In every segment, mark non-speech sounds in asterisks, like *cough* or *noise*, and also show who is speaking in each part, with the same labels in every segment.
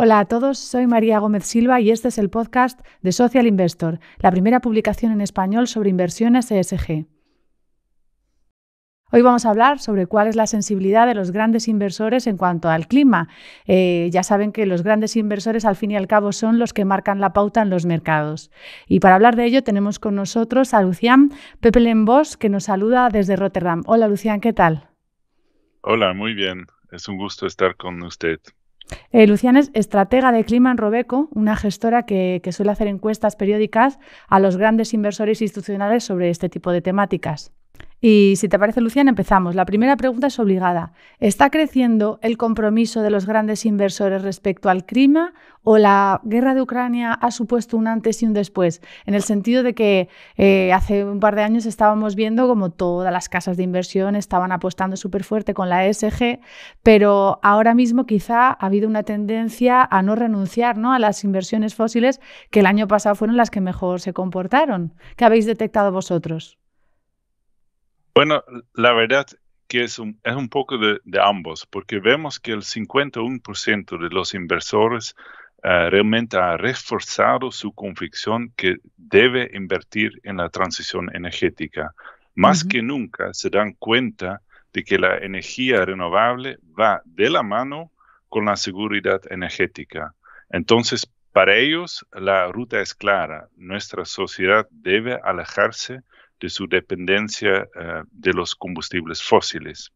Speaker 1: Hola a todos, soy María Gómez Silva y este es el podcast de Social Investor, la primera publicación en español sobre inversiones ESG. Hoy vamos a hablar sobre cuál es la sensibilidad de los grandes inversores en cuanto al clima. Eh, ya saben que los grandes inversores al fin y al cabo son los que marcan la pauta en los mercados. Y para hablar de ello tenemos con nosotros a Lucián Pepe Lembos, que nos saluda desde Rotterdam. Hola Lucián, ¿qué tal?
Speaker 2: Hola, muy bien. Es un gusto estar con usted.
Speaker 1: Eh, Luciana es estratega de Clima en Robeco, una gestora que, suele hacer encuestas periódicas a los grandes inversores institucionales sobre este tipo de temáticas. Y si te parece, Luciana, empezamos. La primera pregunta es obligada. ¿Está creciendo el compromiso de los grandes inversores respecto al clima o la guerra de Ucrania ha supuesto un antes y un después? En el sentido de que eh, hace un par de años estábamos viendo como todas las casas de inversión estaban apostando súper fuerte con la ESG, pero ahora mismo quizá ha habido una tendencia a no renunciar ¿no? a las inversiones fósiles que el año pasado fueron las que mejor se comportaron. ¿Qué habéis detectado vosotros?
Speaker 2: Bueno, la verdad que es un, es un poco de, ambos, porque vemos que el 51% de los inversores eh, realmente ha reforzado su convicción que debe invertir en la transición energética. Más que nunca se dan cuenta de que la energía renovable va de la mano con la seguridad energética. Entonces, para ellos la ruta es clara. Nuestra sociedad debe alejarse de su dependencia eh, de los combustibles fósiles.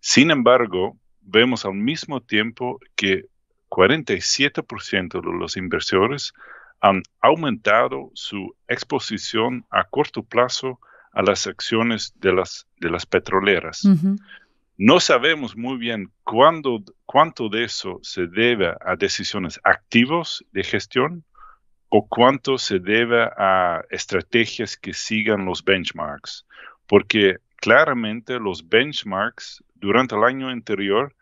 Speaker 2: Sin embargo, vemos al mismo tiempo que 47% de los inversores han aumentado su exposición a corto plazo a las acciones de las, de las petroleras. No sabemos muy bien cuánto de eso se debe a decisiones activas de gestión o cuánto se debe a estrategias que sigan los benchmarks, porque claramente los benchmarks durante el año anterior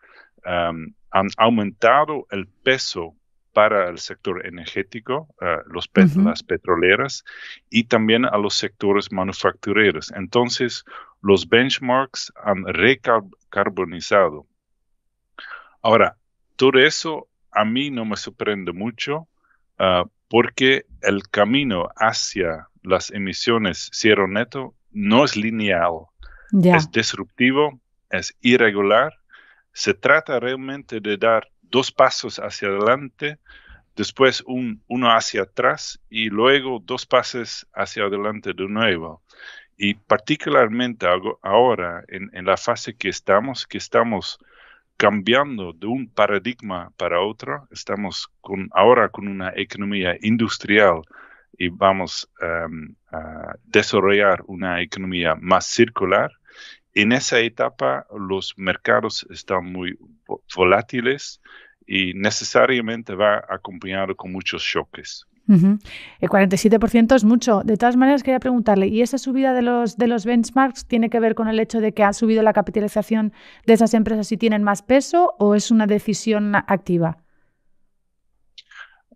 Speaker 2: um, han aumentado el peso para el sector energético, uh, los las petroleras y también a los sectores manufactureros. Entonces, los benchmarks han recarbonizado. Ahora, todo eso a mí no me sorprende mucho uh, porque el camino hacia las emisiones cero neto no es lineal, es disruptivo, es irregular. Se trata realmente de dar dos pasos hacia adelante, después uno hacia atrás y luego dos pasos hacia adelante de nuevo. Y particularmente ahora, en, en la fase que estamos, que estamos cambiando de un paradigma para otro. Estamos ahora con una economía industrial y vamos em, a desarrollar una economía más circular. En esa etapa los mercados están muy volátiles y necesariamente va acompañado con muchos choques.
Speaker 1: El 47% es mucho. De todas maneras, quería preguntarle, ¿y esa subida de los, de los benchmarks tiene que ver con el hecho de que ha subido la capitalización de esas empresas y tienen más peso o es una decisión activa?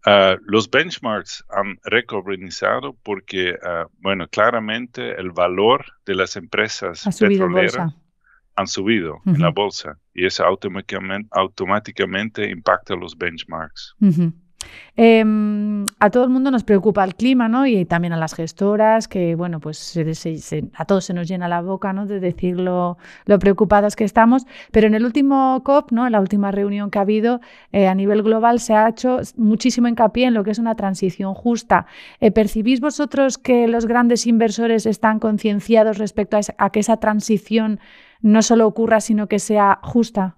Speaker 2: Ah, los benchmarks han recompensado porque, ah, bueno, claramente el valor de las empresas petroleras han subido en la bolsa y eso automáticamente, impacta los benchmarks.
Speaker 1: Em, a todo el mundo nos preocupa el clima, ¿no? Y también a las gestoras, que bueno, pues a todos se nos llena la boca, ¿no? De decir lo, preocupados que estamos. Pero en el último COP, ¿no? En la última reunión que ha habido eh, a nivel global, se ha hecho muchísimo hincapié en lo que es una transición justa. Eh, ¿Percibís vosotros que los grandes inversores están concienciados respecto a que esa transición no solo ocurra, sino que sea justa?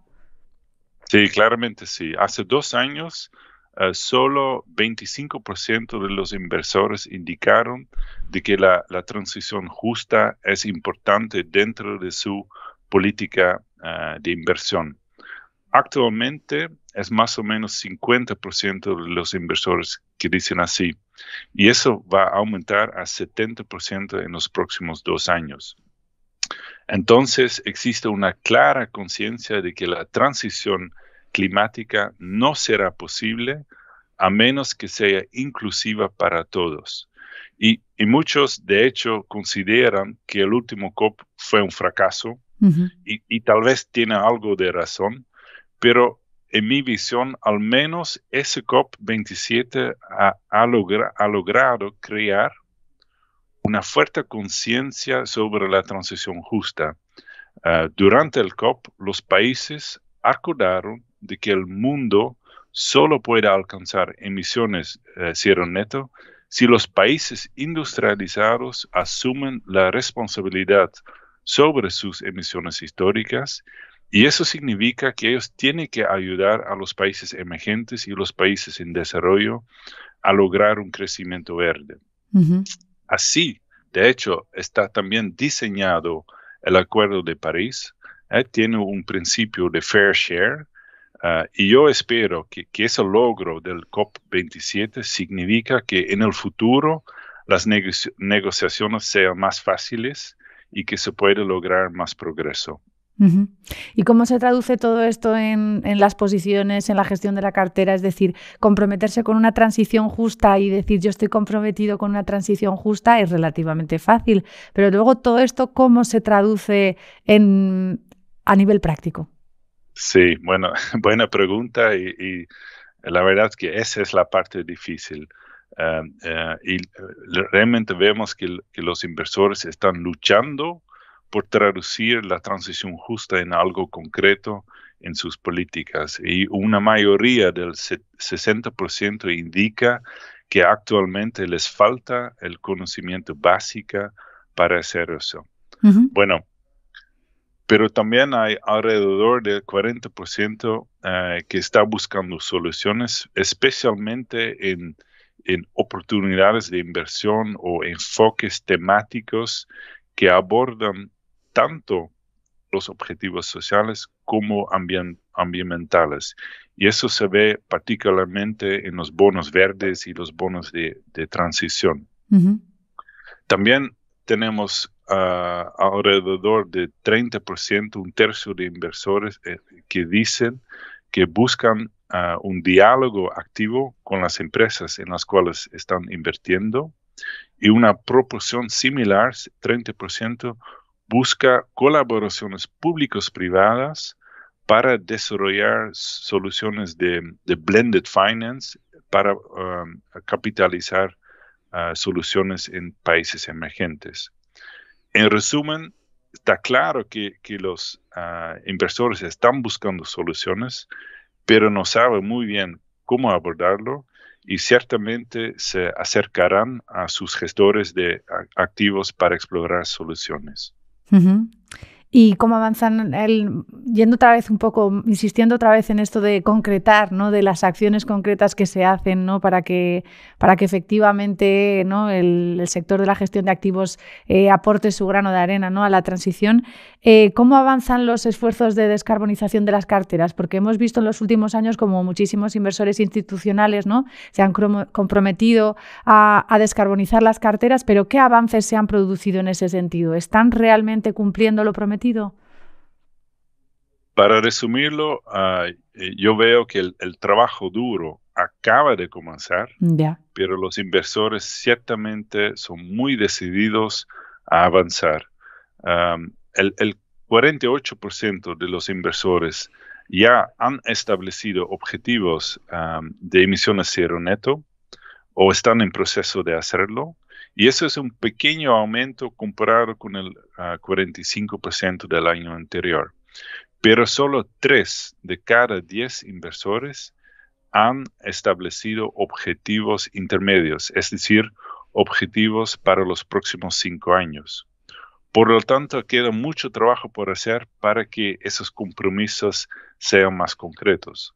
Speaker 2: Sí, claramente sí. Hace dos años eh, solo 25% de los inversores indicaron de que la, transición justa es importante dentro de su política eh, de inversión. Actualmente es más o menos 50% de los inversores que dicen así y eso va a aumentar a 70% en los próximos dos años. Entonces existe una clara conciencia de que la transición climática no será posible a menos que sea inclusiva para todos. Y, muchos, de hecho, consideran que el último COP fue un fracaso y, tal vez tiene algo de razón, pero en mi visión, al menos ese COP27 ha, logrado crear una fuerte conciencia sobre la transición justa. Ah, durante el COP, los países acordaron de que el mundo solo puede alcanzar emisiones eh, cero neto si los países industrializados asumen la responsabilidad sobre sus emisiones históricas y eso significa que ellos tienen que ayudar a los países emergentes y los países en desarrollo a lograr un crecimiento verde. Así, de hecho, está también diseñado el Acuerdo de París eh, tiene un principio de fair share. Ah, y yo espero que, que, ese logro del COP27 significa que en el futuro las negociaciones sean más fáciles y que se puede lograr más progreso.
Speaker 1: ¿Y cómo se traduce todo esto en, en, las posiciones, en la gestión de la cartera? Es decir, comprometerse con una transición justa y decir yo estoy comprometido con una transición justa es relativamente fácil, pero luego todo esto, ¿cómo se traduce en a nivel práctico?
Speaker 2: Sí, bueno, *laughs* buena pregunta y, la verdad que esa es la parte difícil. Em, eh, y realmente vemos que, los inversores están luchando por traducir la transición justa en algo concreto en sus políticas. Y una mayoría del 60% indica que actualmente les falta el conocimiento básico para hacer eso. Bueno, pero también hay alrededor del 40% eh, que está buscando soluciones, especialmente en, oportunidades de inversión o enfoques temáticos que abordan tanto los objetivos sociales como ambientales. Y eso se ve particularmente en los bonos verdes y los bonos de, transición. También tenemos alrededor de 30%, un tercio de inversores eh, que dicen que buscan ah, un diálogo activo con las empresas en las cuales están invirtiendo y una proporción similar, 30%, busca colaboraciones públicos privadas para desarrollar soluciones de, blended finance para um, capitalizar ah, soluciones en países emergentes. En resumen, está claro que, los ah, inversores están buscando soluciones, pero no saben muy bien cómo abordarlo y ciertamente se acercarán a sus gestores de ah, activos para explorar soluciones
Speaker 1: y cómo avanzan, el, yendo otra vez un poco, insistiendo otra vez en esto de concretar, ¿no? de las acciones concretas que se hacen ¿no? para, que, para que efectivamente ¿no? el, sector de la gestión de activos eh, aporte su grano de arena ¿no? a la transición. Eh, ¿Cómo avanzan los esfuerzos de descarbonización de las carteras? Porque hemos visto en los últimos años como muchísimos inversores institucionales ¿no? se han comprometido a, a descarbonizar las carteras, pero ¿qué avances se han producido en ese sentido? ¿Están realmente cumpliendo lo prometido?
Speaker 2: Para resumirlo, eh, yo veo que el, trabajo duro acaba de comenzar, pero los inversores ciertamente son muy decididos a avanzar. el, 48% de los inversores ya han establecido objetivos de de emisiones cero neto o están en proceso de hacerlo. Y eso es un pequeño aumento comparado con el 45% del año anterior. Pero solo 3 de cada 10 inversores han establecido objetivos intermedios, es decir, objetivos para los próximos 5 años. Por lo tanto, queda mucho trabajo por hacer para que esos compromisos sean más concretos.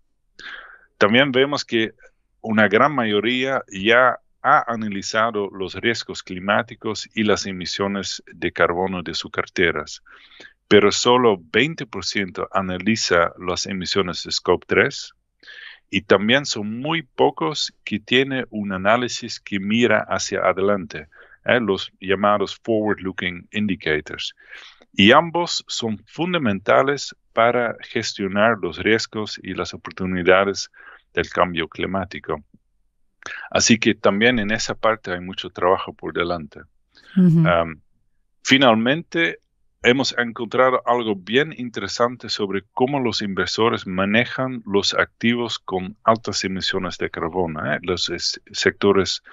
Speaker 2: También vemos que una gran mayoría ya ha analizado los riesgos climáticos y las emisiones de carbono de sus carteras, pero solo 20% analiza las emisiones de Scope 3 y también son muy pocos que tienen un análisis que mira hacia adelante, ¿eh? los llamados forward-looking indicators. Y ambos son fundamentales para gestionar los riesgos y las oportunidades del cambio climático. Así que también en esa parte hay mucho trabajo por delante. finalmente, hemos encontrado algo bien interesante sobre cómo los inversores manejan los activos con altas emisiones de carbono, ¿eh? los sectores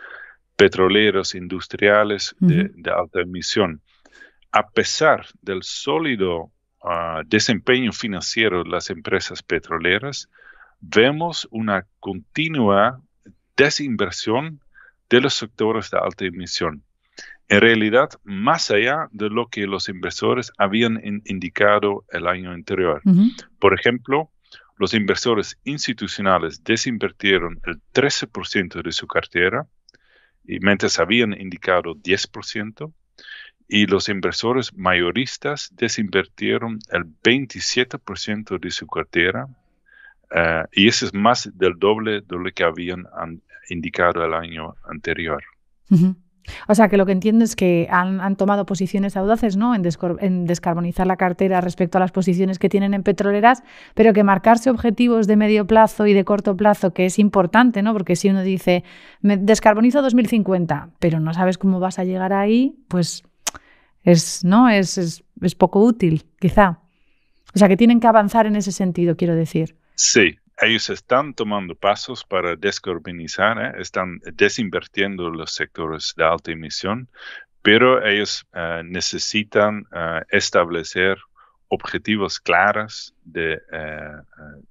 Speaker 2: petroleros, industriales de, alta emisión. A pesar del sólido ah, desempeño financiero de las empresas petroleras, vemos una continua desinversión de los sectores de alta emisión, en realidad más allá de lo que los inversores habían indicado el año anterior. Por ejemplo, los inversores institucionales desinvertieron el 13% de su cartera, y mientras habían indicado 10%, y los inversores mayoristas desinvertieron el 27% de su cartera, eh, y eso es más del doble de lo que habían indicado el año anterior.
Speaker 1: O sea, que lo que entiendo es que han, tomado posiciones audaces ¿no? En, descarbonizar la cartera respecto a las posiciones que tienen en petroleras, pero que marcarse objetivos de medio plazo y de corto plazo, que es importante, ¿no? porque si uno dice, me descarbonizo 2050, pero no sabes cómo vas a llegar ahí, pues es, ¿no? es, es, es poco útil, quizá. O sea, que tienen que avanzar en ese sentido, quiero decir.
Speaker 2: Sí, ellos están tomando pasos para descarbonizar, ¿eh? están desinvirtiendo los sectores de alta emisión, pero ellos eh, necesitan eh, establecer objetivos claros de,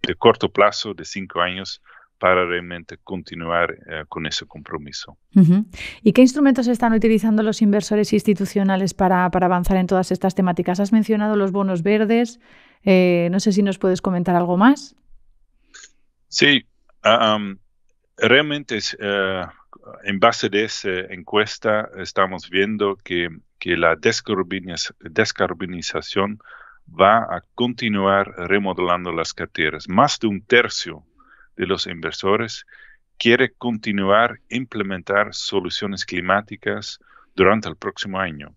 Speaker 2: de, corto plazo, de cinco años, para realmente continuar con ese compromiso.
Speaker 1: ¿Y qué instrumentos están utilizando los inversores institucionales para, avanzar en todas estas temáticas? Has mencionado los bonos verdes. no sé si nos puedes comentar algo más.
Speaker 2: Sí, ah, realmente eh, en base a esa encuesta estamos viendo que, la descarbonización va a continuar remodelando las carteras. Más de un tercio de los inversores quiere continuar implementar soluciones climáticas durante el próximo año.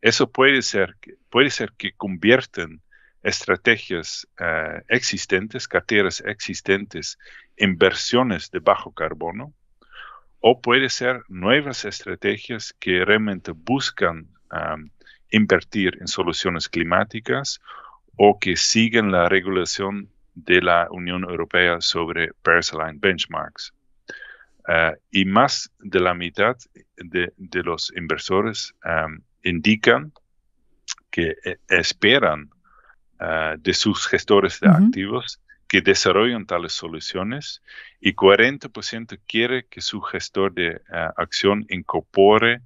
Speaker 2: Eso puede ser, puede ser que convierten estrategias eh, existentes, carteras existentes, inversiones de bajo carbono, o puede ser nuevas estrategias que realmente buscan invertir en soluciones climáticas o que siguen la regulación de la Unión Europea sobre Paris Benchmarks. Eh, y más de la mitad de, los inversores indican que eh, esperan Ah, de sus gestores de activos que desarrollan tales soluciones y 40% quiere que su gestor de ah, acción incorpore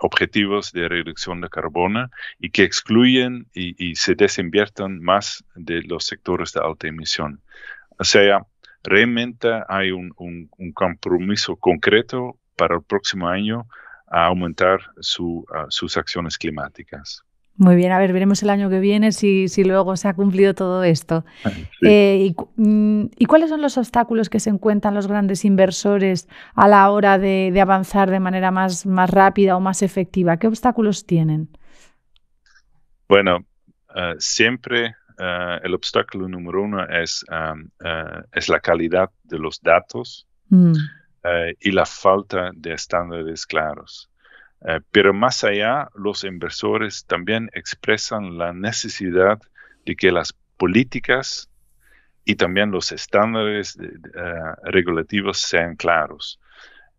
Speaker 2: objetivos de reducción de carbono y que excluyen y, se desinviertan más de los sectores de alta emisión. O sea, realmente hay un, compromiso concreto para el próximo año a aumentar ah, sus acciones climáticas.
Speaker 1: Muy bien, a ver, veremos el año que viene si, si luego se ha cumplido todo esto. Ah, eh, mm, y, cuáles son los obstáculos que se encuentran los grandes inversores a la hora de, avanzar de manera más, más, rápida o más efectiva? ¿Qué obstáculos tienen?
Speaker 2: Bueno, eh, siempre eh, el obstáculo número uno es, es la calidad de los datos mm. y la falta de estándares claros. Eh, pero más allá, los inversores también expresan la necesidad de que las políticas y también los estándares eh, regulativos sean claros.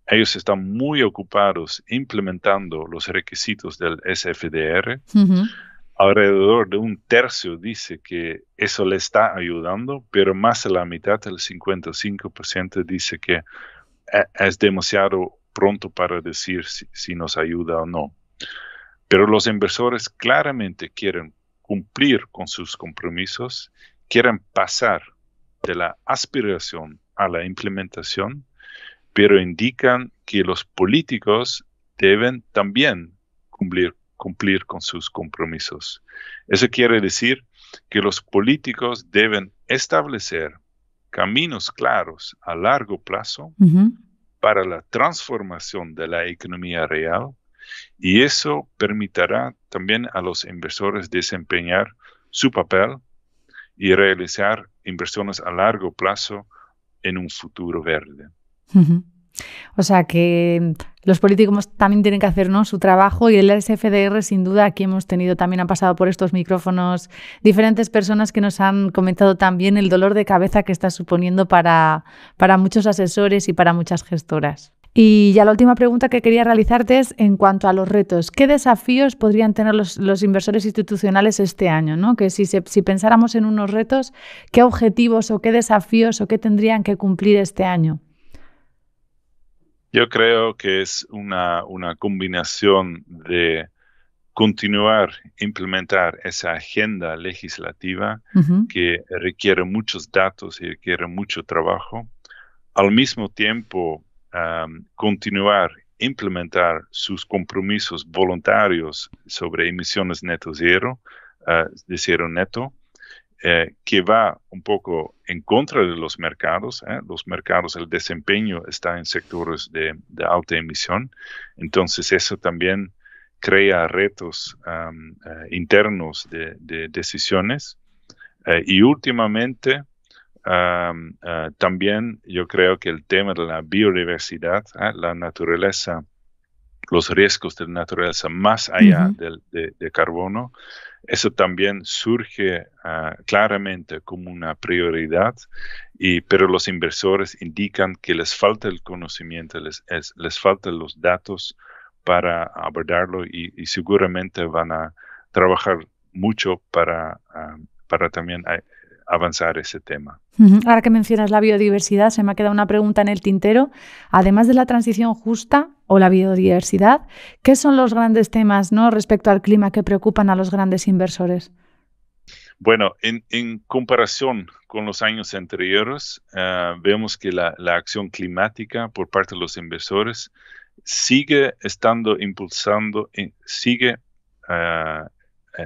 Speaker 2: Ellos están muy ocupados implementando los requisitos del SFDR. Alrededor de un tercio dice que eso le está ayudando, pero más de la mitad, el 55%, dice que eh, es demasiado pronto para decir si, nos ayuda o no. Pero los inversores claramente quieren cumplir con sus compromisos, quieren pasar de la aspiración a la implementación, pero indican que los políticos deben también cumplir, cumplir con sus compromisos. Eso quiere decir que los políticos deben establecer caminos claros a largo plazo para la transformación de la economía real y eso permitirá también a los inversores desempeñar su papel y realizar inversiones a largo plazo en un futuro verde.
Speaker 1: O sea que los políticos también tienen que hacer su trabajo y el SFDR, sin duda, aquí hemos tenido también, han pasado por estos micrófonos diferentes personas que nos han comentado también el dolor de cabeza que está suponiendo para, para muchos asesores y para muchas gestoras. Y ya la última pregunta que quería realizarte es en cuanto a los retos. ¿Qué desafíos podrían tener los, inversores institucionales este año? Que si, si pensáramos en unos retos, ¿qué objetivos o qué desafíos o qué tendrían que cumplir este año?
Speaker 2: Yo creo que es una, una combinación de continuar implementar esa agenda legislativa que requiere muchos datos y requiere mucho trabajo. Al mismo tiempo, continuar implementar sus compromisos voluntarios sobre emisiones neto cero, ah, de cero neto, eh, que va un poco en contra de los mercados. ¿eh? Los mercados, el desempeño está en sectores de, alta emisión. Entonces eso también crea retos eh, internos de, decisiones. y últimamente, también yo creo que el tema de la biodiversidad, la naturaleza, los riesgos de la naturaleza más allá del, de, carbono, eso también surge ah, claramente como una prioridad, y, pero los inversores indican que les falta el conocimiento, les, les faltan los datos para abordarlo y, seguramente van a trabajar mucho para, ah, para también ah, avanzar ese tema.
Speaker 1: Ahora que mencionas la biodiversidad, se me ha quedado una pregunta en el tintero. Además de la transición justa o la biodiversidad, ¿qué son los grandes temas ¿no? respecto al clima que preocupan a los grandes inversores?
Speaker 2: Bueno, en, comparación con los años anteriores, eh, vemos que la, acción climática por parte de los inversores sigue estando impulsando, eh, sigue eh,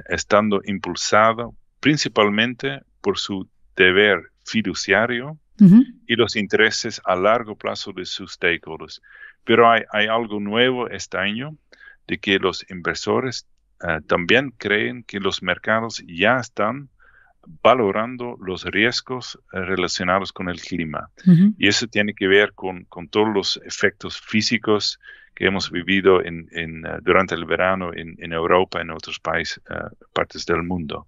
Speaker 2: estando impulsado principalmente por su deber fiduciario y los intereses a largo plazo de sus stakeholders. Pero hay, algo nuevo este año de que los inversores eh, también creen que los mercados ya están valorando los riesgos eh, relacionados con el clima. Y eso tiene que ver con, todos los efectos físicos que hemos vivido eh, durante el verano en, Europa y en otros países, partes del mundo.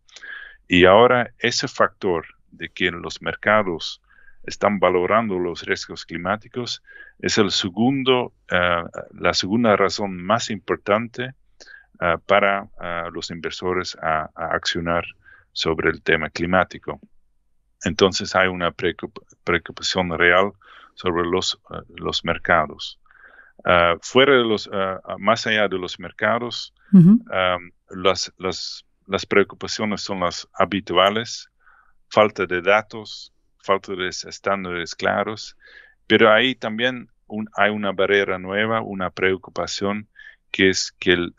Speaker 2: Y ahora ese factor de que los mercados están valorando los riesgos climáticos es el segundo, eh, la segunda razón más importante eh, para eh, los inversores a, accionar sobre el tema climático. Entonces hay una preocupación real sobre los, los mercados. fuera de los, más allá de los mercados, las las preocupaciones son las habituales, falta de datos, falta de estándares claros, pero ahí también hay una barrera nueva, una preocupación, que es que el,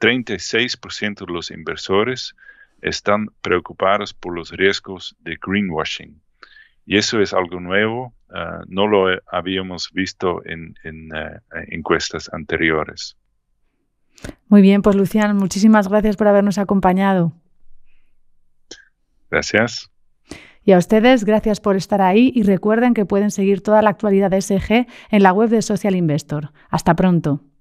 Speaker 2: 36% em, de los inversores están preocupados por los riesgos de greenwashing. Y eso es algo nuevo, eh, no lo habíamos visto en, eh, encuestas anteriores.
Speaker 1: Muy bien, pues Lucian, muchísimas gracias por habernos acompañado.
Speaker 2: Gracias.
Speaker 1: Y a ustedes, gracias por estar ahí y recuerden que pueden seguir toda la
Speaker 3: actualidad de SG en la web de Social Investor. Hasta pronto.